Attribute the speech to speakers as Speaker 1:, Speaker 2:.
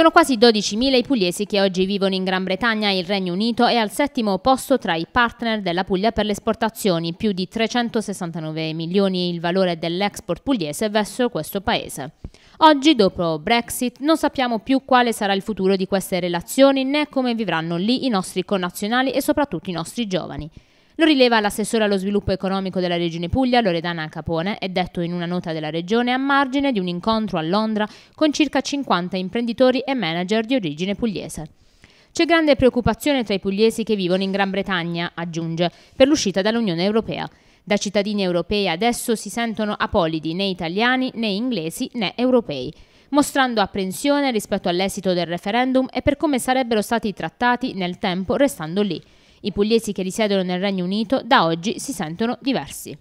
Speaker 1: Sono quasi 12.000 i pugliesi che oggi vivono in Gran Bretagna il Regno Unito e al settimo posto tra i partner della Puglia per le esportazioni, più di 369 milioni il valore dell'export pugliese verso questo paese. Oggi, dopo Brexit, non sappiamo più quale sarà il futuro di queste relazioni né come vivranno lì i nostri connazionali e soprattutto i nostri giovani. Lo rileva l'assessore allo sviluppo economico della Regione Puglia, Loredana Capone, e detto in una nota della Regione a margine di un incontro a Londra con circa 50 imprenditori e manager di origine pugliese. C'è grande preoccupazione tra i pugliesi che vivono in Gran Bretagna, aggiunge, per l'uscita dall'Unione Europea. Da cittadini europei adesso si sentono apolidi né italiani né inglesi né europei mostrando apprensione rispetto all'esito del referendum e per come sarebbero stati trattati nel tempo restando lì. I pugliesi che risiedono nel Regno Unito da oggi si sentono diversi.